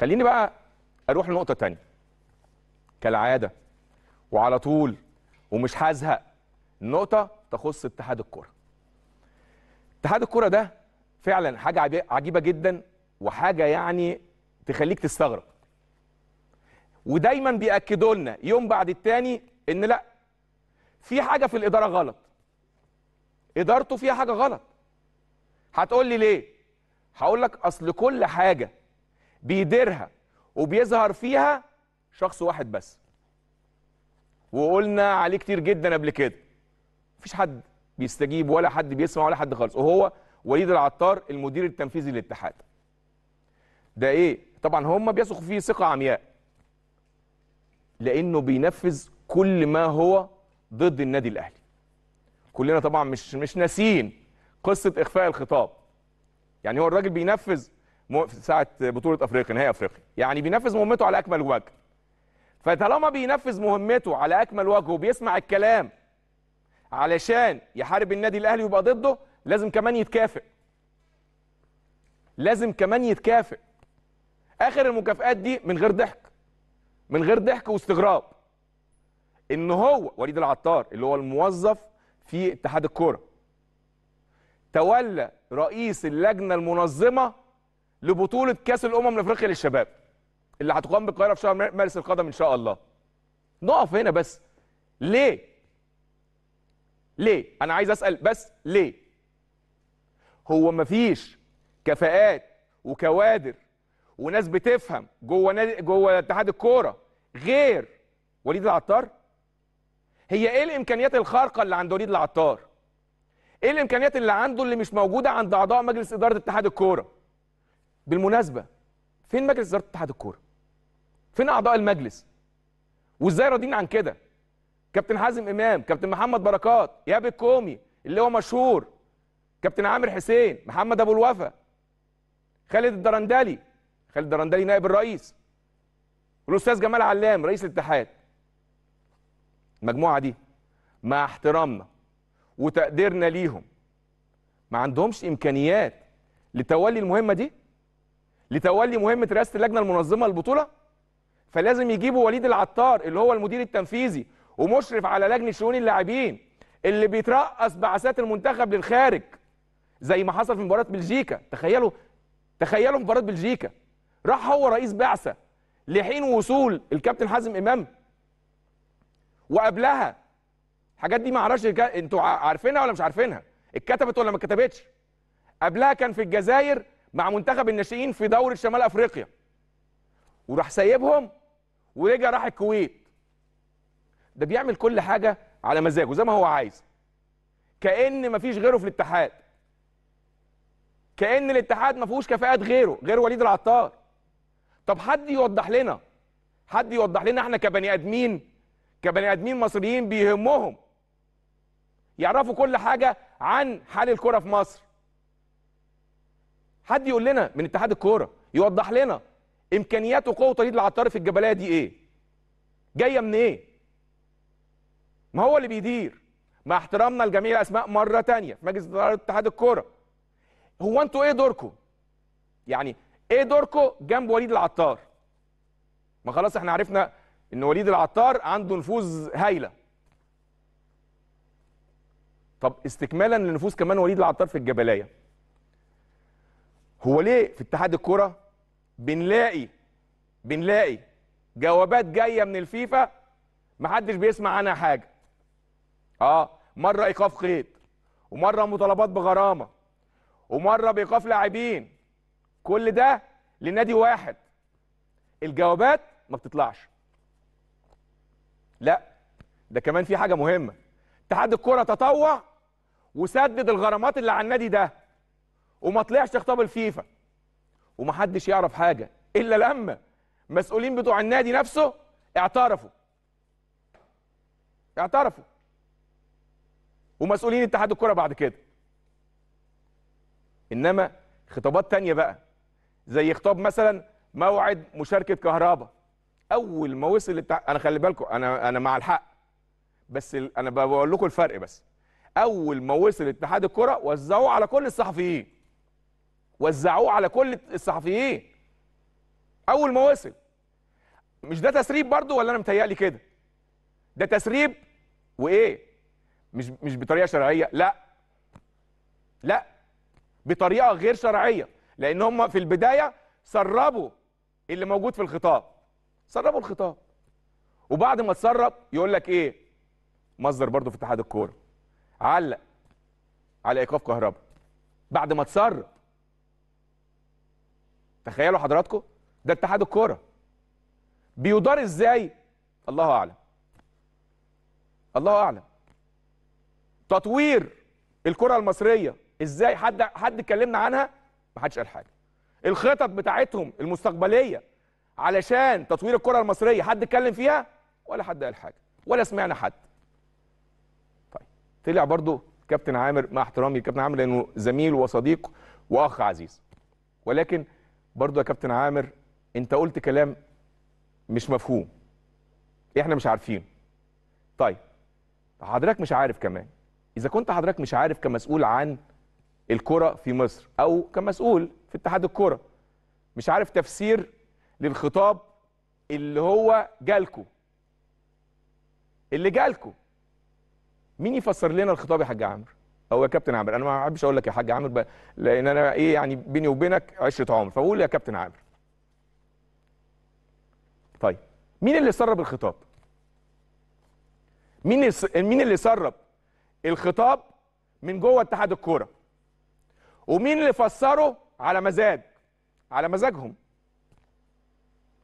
خليني بقى اروح لنقطه تانية كالعاده وعلى طول ومش هزهق نقطه تخص اتحاد الكره اتحاد الكره ده فعلا حاجه عجيبه جدا وحاجه يعني تخليك تستغرب ودايما بياكدوا لنا يوم بعد التاني ان لا في حاجه في الاداره غلط ادارته فيها حاجه غلط هتقول لي ليه هقول لك اصل كل حاجه بيديرها وبيظهر فيها شخص واحد بس وقلنا عليه كتير جدا قبل كده مفيش حد بيستجيب ولا حد بيسمع ولا حد خالص وهو وليد العطار المدير التنفيذي للاتحاد ده ايه طبعا هم بيثقوا فيه ثقه عمياء لانه بينفذ كل ما هو ضد النادي الاهلي كلنا طبعا مش مش ناسيين قصه اخفاء الخطاب يعني هو الراجل بينفذ في ساعه بطوله افريقيا نهائي افريقيا يعني بينفذ مهمته على اكمل وجه فطالما بينفذ مهمته على اكمل وجه وبيسمع الكلام علشان يحارب النادي الاهلي ويبقى ضده لازم كمان يتكافئ لازم كمان يتكافئ اخر المكافئات دي من غير ضحك من غير ضحك واستغراب ان هو وليد العطار اللي هو الموظف في اتحاد الكوره تولى رئيس اللجنه المنظمه لبطوله كاس الامم الافريقيه للشباب اللي هتقام بالقاهره في شهر مارس القادم ان شاء الله نقف هنا بس ليه ليه انا عايز اسال بس ليه هو مفيش كفاءات وكوادر وناس بتفهم جوه نادي جوه اتحاد الكوره غير وليد العطار هي ايه الامكانيات الخارقه اللي عند وليد العطار ايه الامكانيات اللي عنده اللي مش موجوده عند اعضاء مجلس اداره اتحاد الكوره بالمناسبه فين مجلس اداره اتحاد الكوره فين اعضاء المجلس وازاي راضيين عن كده كابتن حازم امام كابتن محمد بركات يا الكومي اللي هو مشهور كابتن عامر حسين محمد ابو الوفا خالد الدرندلي خالد الدرندلي نائب الرئيس الاستاذ جمال علام رئيس الاتحاد المجموعه دي مع احترامنا وتقديرنا ليهم ما عندهمش امكانيات لتولي المهمه دي لتولي مهمه رئاسه اللجنه المنظمه للبطوله فلازم يجيبوا وليد العطار اللي هو المدير التنفيذي ومشرف على لجنه شؤون اللاعبين اللي بيترأس بعثات المنتخب للخارج زي ما حصل في مباراه بلجيكا تخيلوا تخيلوا مباراه بلجيكا راح هو رئيس بعثه لحين وصول الكابتن حازم امام وقبلها الحاجات دي ما اعرفش انتوا عارفينها ولا مش عارفينها اتكتبت ولا ما اتكتبتش قبلها كان في الجزائر مع منتخب الناشئين في دوري شمال افريقيا وراح سايبهم ورجع راح الكويت ده بيعمل كل حاجه على مزاجه زي ما هو عايز كان مفيش غيره في الاتحاد كان الاتحاد ما فيهوش كفاءات غيره غير وليد العطار طب حد يوضح لنا حد يوضح لنا احنا كبني ادمين كبني ادمين مصريين بيهمهم يعرفوا كل حاجه عن حال الكره في مصر حد يقول لنا من اتحاد الكوره يوضح لنا امكانيات وقوه وليد العطار في الجبليه دي ايه جايه من ايه ما هو اللي بيدير مع احترامنا لجميع الاسماء مره تانية في مجلس اداره اتحاد الكوره هو انتوا ايه دوركم يعني ايه دوركم جنب وليد العطار ما خلاص احنا عرفنا ان وليد العطار عنده نفوذ هايله طب استكمالا لنفوذ كمان وليد العطار في الجبلايه هو ليه في اتحاد الكرة بنلاقي بنلاقي جوابات جايه من الفيفا محدش بيسمع عنها حاجه اه مره ايقاف قيد ومره مطالبات بغرامه ومره بايقاف لاعبين كل ده لنادي واحد الجوابات ما بتطلعش لا ده كمان في حاجه مهمه اتحاد الكره تطوع وسدد الغرامات اللي على النادي ده وما طلعش خطاب الفيفا ومحدش يعرف حاجه الا لما مسؤولين بتوع النادي نفسه اعترفوا اعترفوا ومسؤولين اتحاد الكره بعد كده انما خطابات تانية بقى زي خطاب مثلا موعد مشاركه كهرباء اول ما وصل التع... انا خلي بالكم انا انا مع الحق بس ال... انا بقول لكم الفرق بس اول ما وصل اتحاد الكره وزعوه على كل الصحفيين وزعوه على كل الصحفيين اول ما وصل مش ده تسريب برضو ولا انا متهيألي كده ده تسريب وايه مش مش بطريقه شرعيه لا لا بطريقه غير شرعيه لان هم في البدايه سربوا اللي موجود في الخطاب سربوا الخطاب وبعد ما تسرب يقول لك ايه مصدر برضو في اتحاد الكوره علق على ايقاف كهرباء بعد ما تسرب تخيلوا حضراتكم ده اتحاد الكوره بيدار ازاي الله اعلم الله اعلم تطوير الكره المصريه ازاي حد حد اتكلمنا عنها ما حدش قال حاجه الخطط بتاعتهم المستقبليه علشان تطوير الكره المصريه حد اتكلم فيها ولا حد قال حاجه ولا سمعنا حد طيب طلع برضو كابتن عامر مع احترامي لكابتن عامر لانه زميل وصديق واخ عزيز ولكن برضو يا كابتن عامر انت قلت كلام مش مفهوم احنا مش عارفينه طيب حضرتك مش عارف كمان اذا كنت حضرتك مش عارف كمسؤول عن الكره في مصر او كمسؤول في اتحاد الكره مش عارف تفسير للخطاب اللي هو جالكو اللي جالكو مين يفسر لنا الخطاب يا حاج عمرو هو يا كابتن عامر انا ما بحبش اقول لك يا حاج عامر لان انا ايه يعني بيني وبينك عشره عمر فقول يا كابتن عامر طيب مين اللي سرب الخطاب مين مين اللي سرب الخطاب من جوه اتحاد الكوره ومين اللي فسره على مزاج على مزاجهم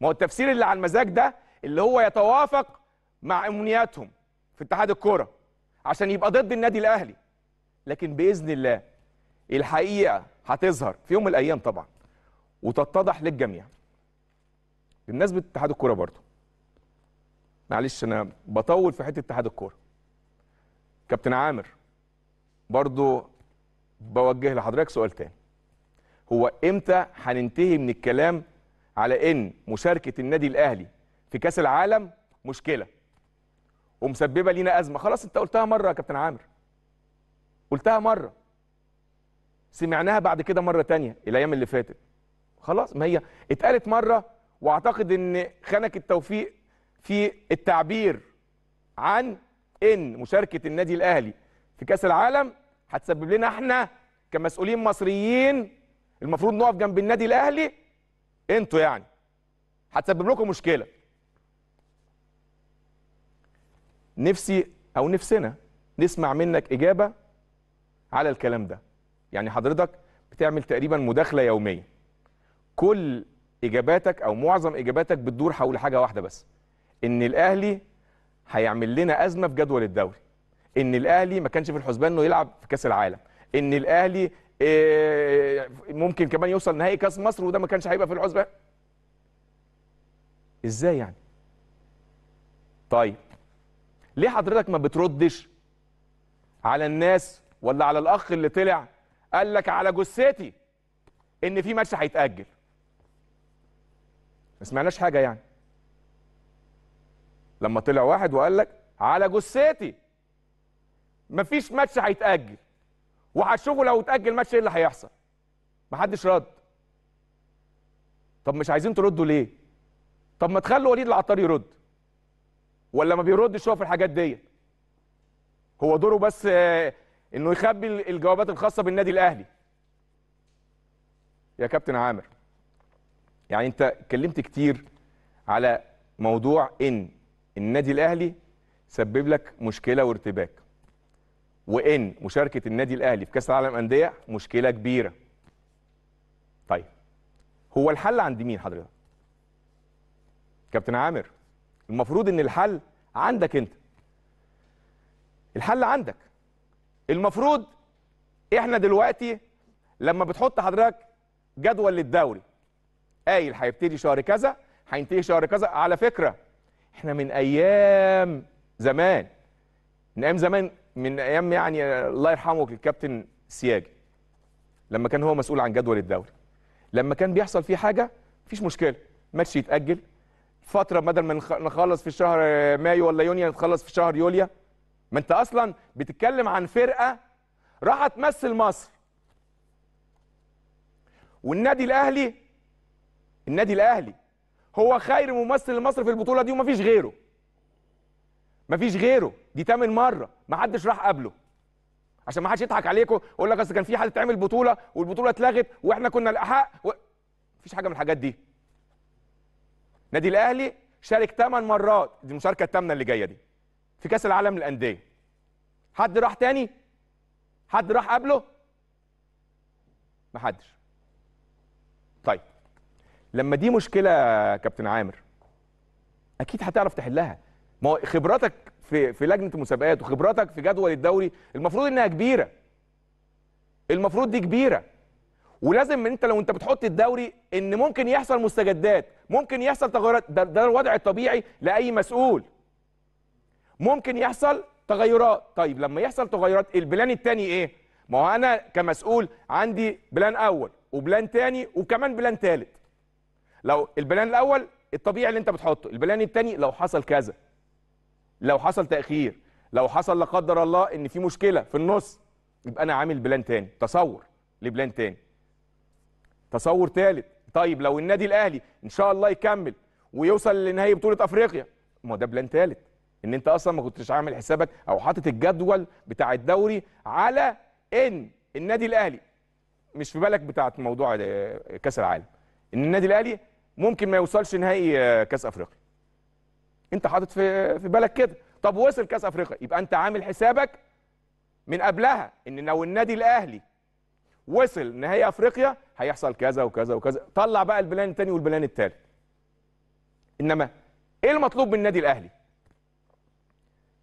ما هو التفسير اللي على المزاج ده اللي هو يتوافق مع امنياتهم في اتحاد الكوره عشان يبقى ضد النادي الاهلي لكن باذن الله الحقيقه هتظهر في يوم من الايام طبعا وتتضح للجميع بمناسبه اتحاد الكوره برضو معلش انا بطول في حته اتحاد الكوره كابتن عامر برضو بوجه لحضرتك سؤال تاني هو امتى هننتهي من الكلام على ان مشاركه النادي الاهلي في كاس العالم مشكله ومسببه لينا ازمه خلاص انت قلتها مره يا كابتن عامر قلتها مره سمعناها بعد كده مره تانية الايام اللي فاتت خلاص ما هي اتقالت مره واعتقد ان خانك التوفيق في التعبير عن ان مشاركه النادي الاهلي في كاس العالم هتسبب لنا احنا كمسؤولين مصريين المفروض نقف جنب النادي الاهلي انتوا يعني هتسبب لكم مشكله نفسي او نفسنا نسمع منك اجابه على الكلام ده يعني حضرتك بتعمل تقريبا مداخله يوميه كل اجاباتك او معظم اجاباتك بتدور حول حاجه واحده بس ان الاهلي هيعمل لنا ازمه في جدول الدوري ان الاهلي ما كانش في الحسبان انه يلعب في كاس العالم ان الاهلي آه، ممكن كمان يوصل نهائي كاس مصر وده ما كانش هيبقى في الحسبان ازاي يعني طيب ليه حضرتك ما بتردش على الناس ولا على الاخ اللي طلع قال لك على جثتي ان في ماتش هيتاجل ما سمعناش حاجه يعني لما طلع واحد وقال لك على جثتي مفيش ماتش هيتاجل وهتشوفوا لو اتاجل ماتش ايه اللي هيحصل محدش رد طب مش عايزين تردوا ليه طب ما تخلوا وليد العطار يرد ولا ما بيردش هو في الحاجات ديت هو دوره بس آه، انه يخبي الجوابات الخاصه بالنادي الاهلي يا كابتن عامر يعني انت اتكلمت كتير على موضوع ان النادي الاهلي سبب لك مشكله وارتباك وان مشاركه النادي الاهلي في كاس العالم انديه مشكله كبيره طيب هو الحل عند مين حضرتك كابتن عامر المفروض ان الحل عندك انت الحل عندك المفروض احنا دلوقتي لما بتحط حضرتك جدول للدوري قايل هيبتدي شهر كذا هينتهي شهر كذا على فكره احنا من ايام زمان من ايام زمان من ايام يعني الله يرحمه الكابتن سياجي لما كان هو مسؤول عن جدول الدوري لما كان بيحصل فيه حاجه مفيش مشكله ماتش يتاجل فتره بدل ما نخلص في شهر مايو ولا يونيو نخلص في شهر يوليو ما انت اصلا بتتكلم عن فرقه راح تمثل مصر والنادي الاهلي النادي الاهلي هو خير ممثل لمصر في البطوله دي ومفيش غيره مفيش غيره دي تامن مره ما حدش راح قبله عشان ما حدش يضحك عليكم ويقول لك اصل كان في حد تعمل بطوله والبطوله اتلغت واحنا كنا الاحق و... مفيش حاجه من الحاجات دي النادي الاهلي شارك 8 مرات دي المشاركه الثامنه اللي جايه دي في كاس العالم للانديه حد راح تاني حد راح قبله ما حدش طيب لما دي مشكله كابتن عامر اكيد هتعرف تحلها ما هو خبراتك في في لجنه المسابقات وخبراتك في جدول الدوري المفروض انها كبيره المفروض دي كبيره ولازم انت لو انت بتحط الدوري ان ممكن يحصل مستجدات ممكن يحصل تغيرات ده, ده الوضع الطبيعي لاي مسؤول ممكن يحصل تغيرات طيب لما يحصل تغيرات البلان الثاني ايه ما هو انا كمسؤول عندي بلان اول وبلان ثاني وكمان بلان ثالث لو البلان الاول الطبيعي اللي انت بتحطه البلان الثاني لو حصل كذا لو حصل تاخير لو حصل لا قدر الله ان في مشكله في النص يبقى انا عامل بلان ثاني تصور لبلان ثاني تصور ثالث طيب لو النادي الاهلي ان شاء الله يكمل ويوصل لنهائي بطوله افريقيا ما ده بلان ثالث ان انت اصلا ما كنتش عامل حسابك او حاطط الجدول بتاع الدوري على ان النادي الاهلي مش في بالك بتاعه موضوع كاس العالم ان النادي الاهلي ممكن ما يوصلش نهائي كاس افريقيا انت حاطط في في بالك كده طب وصل كاس افريقيا يبقى انت عامل حسابك من قبلها ان لو النادي الاهلي وصل نهائي افريقيا هيحصل كذا وكذا وكذا طلع بقى البلان الثاني والبلان الثالث انما ايه المطلوب من النادي الاهلي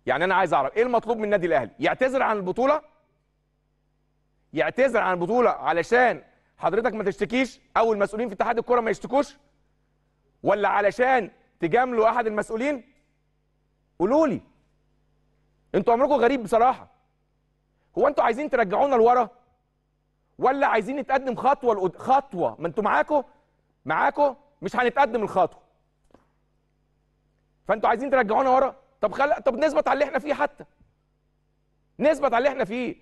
يعني انا عايز اعرف ايه المطلوب من النادي الاهلي يعتذر عن البطوله يعتذر عن البطوله علشان حضرتك ما تشتكيش او المسؤولين في اتحاد الكوره ما يشتكوش ولا علشان تجاملوا احد المسؤولين قولوا لي انتوا عمركم غريب بصراحه هو انتوا عايزين ترجعونا لورا ولا عايزين نتقدم خطوه لقد... خطوه ما انتوا معاكم معاكم مش هنتقدم الخطوه فانتوا عايزين ترجعونا ورا طب خل... طب نثبت على اللي احنا فيه حتى نثبت على اللي احنا فيه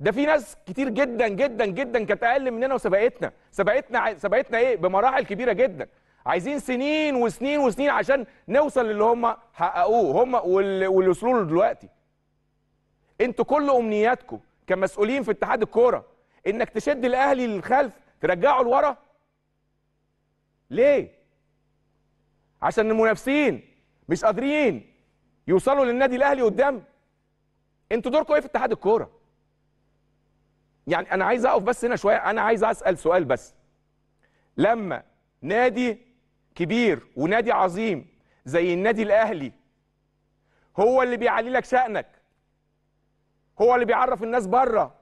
ده في ناس كتير جدا جدا جدا كانت اقل مننا وسبقتنا سبقتنا سبقتنا ايه بمراحل كبيره جدا عايزين سنين وسنين وسنين عشان نوصل للي هم حققوه هم واللي وصلوا له دلوقتي انتوا كل امنياتكم كمسؤولين في اتحاد الكوره انك تشد الاهلي للخلف ترجعه لورا ليه عشان المنافسين مش قادرين يوصلوا للنادي الاهلي قدام انتوا دوركم ايه في اتحاد الكوره يعني انا عايز اقف بس هنا شويه انا عايز اسال سؤال بس لما نادي كبير ونادي عظيم زي النادي الاهلي هو اللي بيعلي لك شأنك هو اللي بيعرف الناس بره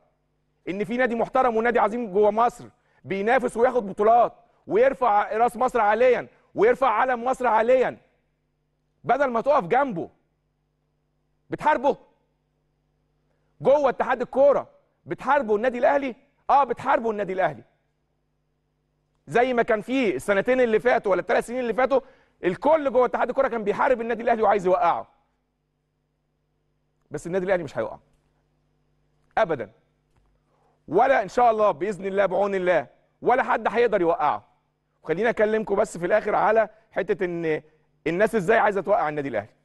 ان في نادي محترم ونادي عظيم جوه مصر بينافس وياخد بطولات ويرفع راس مصر عاليا ويرفع علم مصر عاليا بدل ما تقف جنبه بتحاربه جوه اتحاد الكوره بتحاربه النادي الاهلي اه بتحاربه النادي الاهلي زي ما كان فيه السنتين اللي فاتوا ولا الثلاث سنين اللي فاتوا الكل جوه اتحاد الكوره كان بيحارب النادي الاهلي وعايز يوقعه بس النادي الاهلي مش هيوقع ابدا ولا ان شاء الله باذن الله بعون الله ولا حد هيقدر يوقعه خليني اكلمكم بس في الاخر على حته ان الناس ازاي عايزه توقع النادي الاهلي